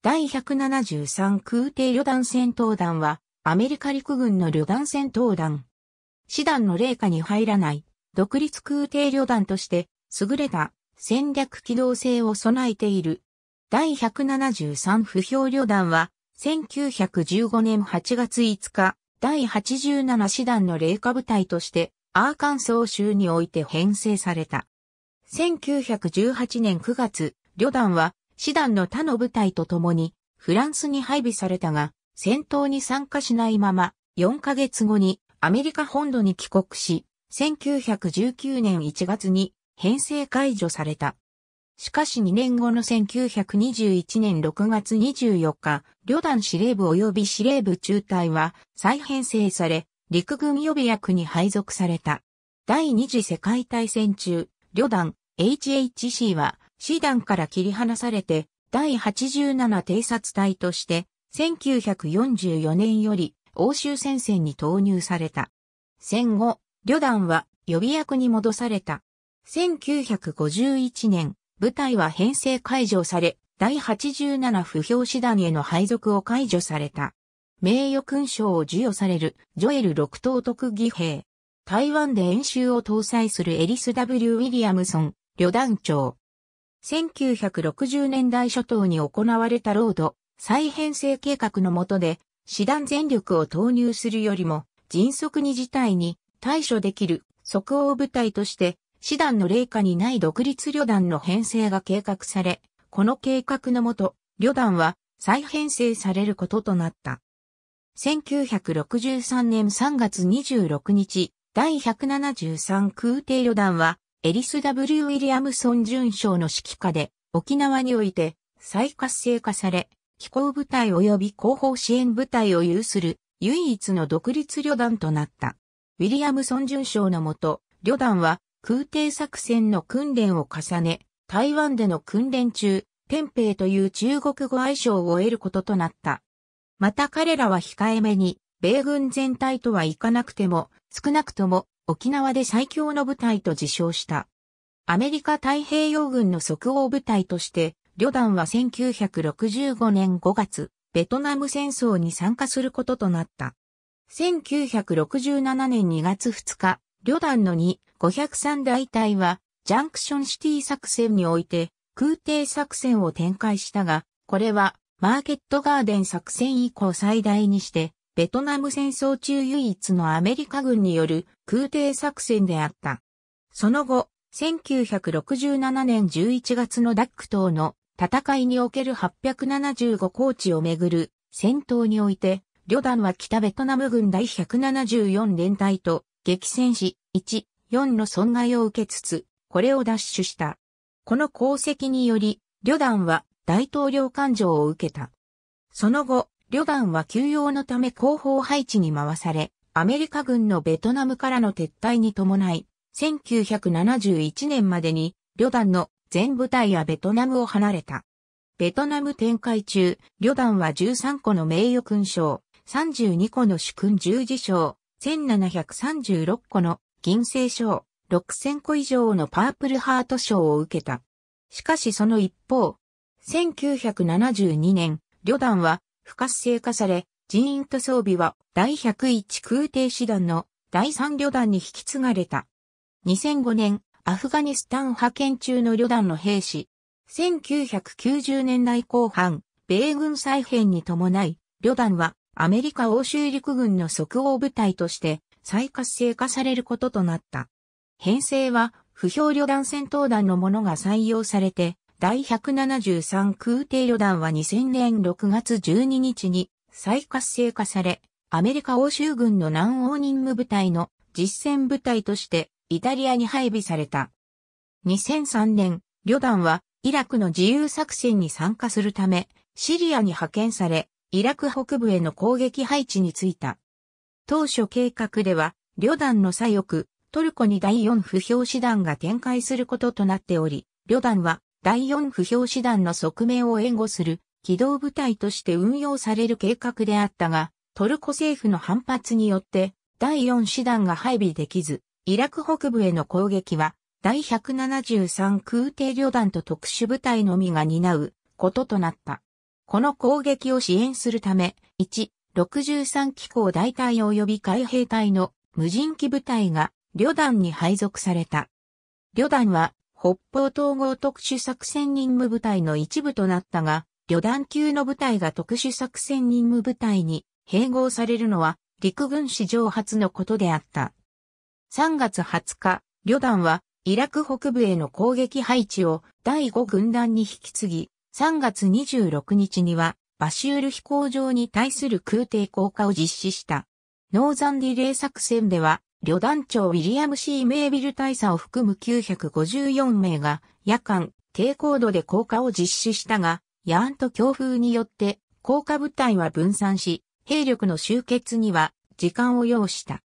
第173空挺旅団戦闘団は、アメリカ陸軍の旅団戦闘団。師団の霊下に入らない、独立空挺旅団として、優れた戦略機動性を備えている。第173不評旅団は、1915年8月5日、第87師団の霊下部隊として、アーカンソー州において編成された。1918年9月、旅団は師団の他の部隊と共にフランスに配備されたが、戦闘に参加しないまま、4ヶ月後にアメリカ本土に帰国し、1919年1月に編成解除された。しかし2年後の1921年6月24日、旅団司令部及び司令部中隊は再編成され、陸軍予備役に配属された。第二次世界大戦中、旅団 HHC は師団から切り離されて、第87偵察隊として、1944年より欧州戦線に投入された。戦後、旅団は予備役に戻された。1951年、部隊は編成解除され、第87不評師団への配属を解除された。名誉勲章を授与されるジョエル六等特技兵。台湾で演習を搭載するエリス・ W・ ウィリアムソン、旅団長。1960年代初頭に行われたロード再編成計画の下で、師団全力を投入するよりも、迅速に事態に対処できる即応部隊として、師団の霊下にない独立旅団の編成が計画され、この計画のもと、旅団は再編成されることとなった。1963年3月26日、第173空挺旅団は、エリス・ W・ ウィリアムソン准将の指揮下で、沖縄において再活性化され、飛行部隊及び後方支援部隊を有する唯一の独立旅団となった。ウィリアムソン准将のもと、旅団は空挺作戦の訓練を重ね、台湾での訓練中、天平という中国語愛称を得ることとなった。また彼らは控えめに、米軍全体とはいかなくても、少なくとも沖縄で最強の部隊と自称した。アメリカ太平洋軍の即応部隊として、旅団は1965年5月、ベトナム戦争に参加することとなった。1967年2月2日、旅団の2、503大隊は、ジャンクションシティ作戦において、空挺作戦を展開したが、これは、マーケットガーデン作戦以降最大にして、ベトナム戦争中唯一のアメリカ軍による空挺作戦であった。その後、1967年11月のダック島の戦いにおける875高地をめぐる戦闘において、旅団は北ベトナム軍第174連隊と激戦し、1、4の損害を受けつつ、これを奪取した。この功績により、旅団は大統領感情を受けた。その後、旅団は休養のため後方配置に回され、アメリカ軍のベトナムからの撤退に伴い、1971年までに旅団の全部隊やベトナムを離れた。ベトナム展開中、旅団は13個の名誉勲章、32個の主勲十字章、1736個の銀星章、6000個以上のパープルハート賞を受けた。しかしその一方、1972年、旅団は不活性化され、人員と装備は第101空挺師団の第3旅団に引き継がれた。2005年、アフガニスタン派遣中の旅団の兵士。1990年代後半、米軍再編に伴い、旅団はアメリカ欧州陸軍の即応部隊として再活性化されることとなった。編成は、不評旅団戦闘団のものが採用されて、第173空挺旅団は2000年6月12日に再活性化され、アメリカ欧州軍の南欧任務部隊の実戦部隊としてイタリアに配備された。2003年、旅団はイラクの自由作戦に参加するため、シリアに派遣され、イラク北部への攻撃配置についた。当初計画では、旅団の左翼、トルコに第4不評師団が展開することとなっており、旅団は第4不評師団の側面を援護する機動部隊として運用される計画であったが、トルコ政府の反発によって第4師団が配備できず、イラク北部への攻撃は第173空挺旅団と特殊部隊のみが担うこととなった。この攻撃を支援するため、1、63機構大隊及び海兵隊の無人機部隊が旅団に配属された。旅団は北方統合特殊作戦任務部隊の一部となったが、旅団級の部隊が特殊作戦任務部隊に併合されるのは陸軍史上初のことであった。3月20日、旅団はイラク北部への攻撃配置を第5軍団に引き継ぎ、3月26日にはバシュール飛行場に対する空挺降下を実施した。ノーザンディレー作戦では旅団長ウィリアム C. メイビル大佐を含む954名が夜間低高度で降下を実施したが、やんと強風によって降下部隊は分散し、兵力の集結には時間を要した。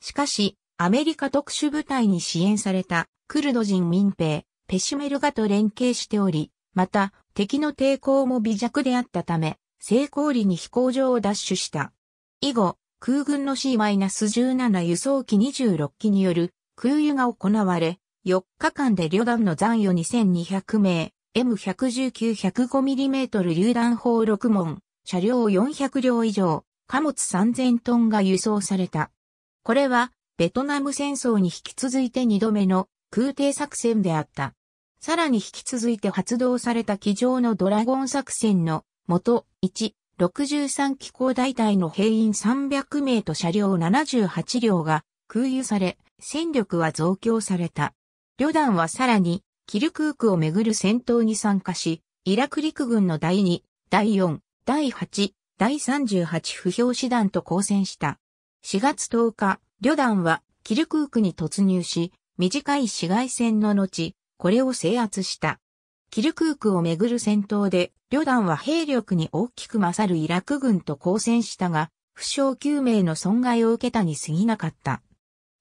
しかし、アメリカ特殊部隊に支援されたクルド人民兵、ペシュメルガと連携しており、また敵の抵抗も微弱であったため、成功裏に飛行場を奪取した。以後、空軍の C-17 輸送機26機による空輸が行われ、4日間で旅団の残余2200名、M119-105mm 榴弾砲6門、車両400両以上、貨物3000トンが輸送された。これは、ベトナム戦争に引き続いて2度目の空挺作戦であった。さらに引き続いて発動された機上のドラゴン作戦の元1 63機構大隊の兵員300名と車両78両が空輸され、戦力は増強された。旅団はさらに、キルクークをめぐる戦闘に参加し、イラク陸軍の第2、第4、第8、第38不評師団と交戦した。4月10日、旅団はキルクークに突入し、短い市街戦の後、これを制圧した。キルクークをめぐる戦闘で、旅団は兵力に大きく勝るイラク軍と交戦したが、負傷9名の損害を受けたに過ぎなかった。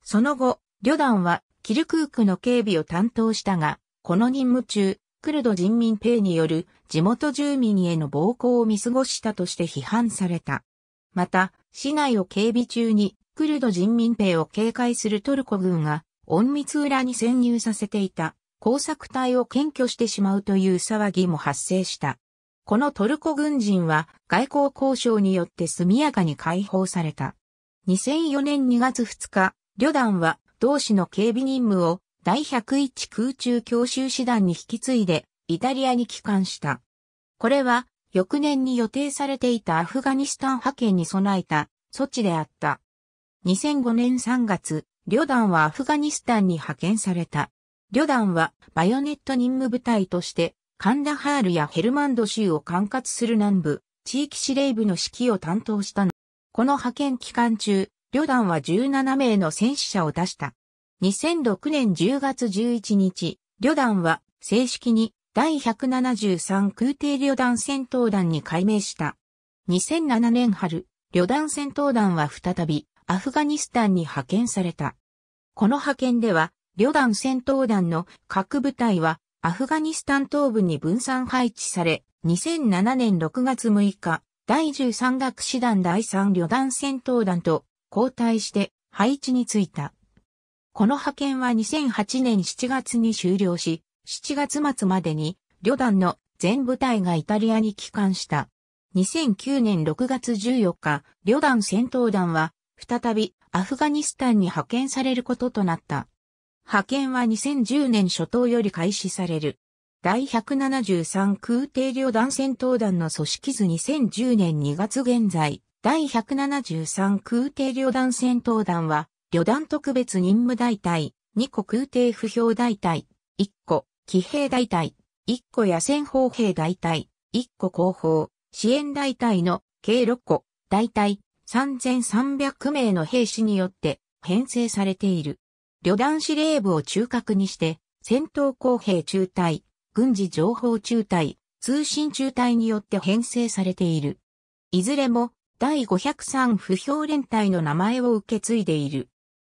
その後、旅団はキルクークの警備を担当したが、この任務中、クルド人民兵による地元住民への暴行を見過ごしたとして批判された。また、市内を警備中にクルド人民兵を警戒するトルコ軍が、隠密裏に潜入させていた工作隊を検挙してしまうという騒ぎも発生した。このトルコ軍人は外交交渉によって速やかに解放された。2004年2月2日、旅団は同志の警備任務を第101空中教習師団に引き継いでイタリアに帰還した。これは翌年に予定されていたアフガニスタン派遣に備えた措置であった。2005年3月、旅団はアフガニスタンに派遣された。旅団はバヨネット任務部隊として、カンダハールやヘルマンド州を管轄する南部、地域司令部の指揮を担当したの。この派遣期間中、旅団は17名の戦死者を出した。2006年10月11日、旅団は正式に第173空挺旅団戦闘団に改名した。2007年春、旅団戦闘団は再びアフガニスタンに派遣された。この派遣では旅団戦闘団の各部隊はアフガニスタン東部に分散配置され、2007年6月6日、第13学士団第3旅団戦闘団と交代して配置についた。この派遣は2008年7月に終了し、7月末までに旅団の全部隊がイタリアに帰還した。2009年6月14日、旅団戦闘団は再びアフガニスタンに派遣されることとなった。派遣は2010年初頭より開始される。第173空挺旅団戦闘団の組織図2010年2月現在、第173空挺旅団戦闘団は、旅団特別任務大隊、2個空挺不評大隊、1個騎兵大隊、1個野戦砲兵大隊、1個後方、支援大隊の計6個、大隊3300名の兵士によって編成されている。旅団司令部を中核にして、戦闘公平中隊、軍事情報中隊、通信中隊によって編成されている。いずれも、第503不評連隊の名前を受け継いでいる。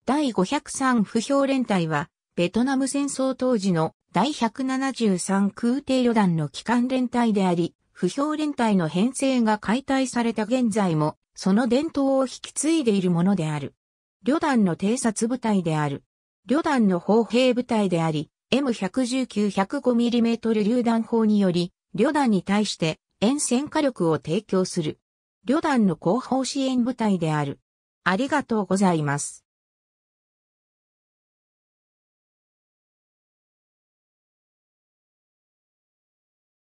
第503不評連隊は、ベトナム戦争当時の第173空挺旅団の機関連隊であり、不評連隊の編成が解体された現在も、その伝統を引き継いでいるものである。旅団の偵察部隊である。旅団の砲兵部隊であり、M119-105mm 榴弾砲により、旅団に対して沿線火力を提供する。旅団の後方支援部隊である。ありがとうございます。